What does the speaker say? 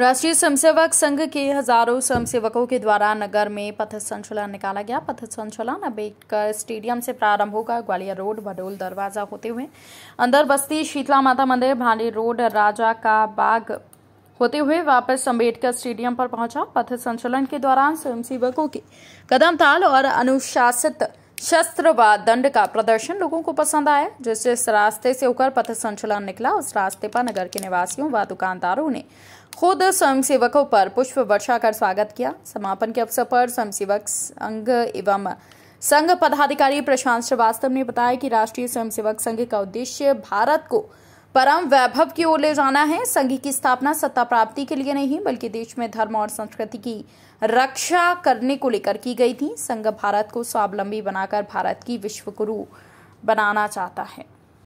राष्ट्रीय स्वयंसेवक संघ के हजारों स्वयंसेवकों के द्वारा नगर में पथ संचलन निकाला गया पथ संचलन अम्बेडकर स्टेडियम से प्रारंभ होगा ग्वालियर रोड भडोल दरवाजा होते हुए अंदर बस्ती शीतला माता मंदिर भांडी रोड राजा का बाग होते हुए वापस अम्बेडकर स्टेडियम पर पहुंचा पथ संचलन के दौरान स्वयंसेवकों के कदम ताल और अनुशासित शस्त्र व दंड का प्रदर्शन लोगों को पसंद आया जिस जिस रास्ते से होकर पथ संचलन निकला उस रास्ते पर नगर के निवासियों व दुकानदारों ने खुद स्वयंसेवकों पर पुष्प वर्षा कर स्वागत किया समापन के अवसर पर स्वयंसेवक संघ एवं संघ पदाधिकारी प्रशांत श्रीवास्तव ने बताया कि राष्ट्रीय स्वयंसेवक संघ का उद्देश्य भारत को परम वैभव की ओर ले जाना है संघ की स्थापना सत्ता प्राप्ति के लिए नहीं बल्कि देश में धर्म और संस्कृति की रक्षा करने को लेकर की गई थी संघ भारत को स्वावलंबी बनाकर भारत की विश्वगुरु बनाना चाहता है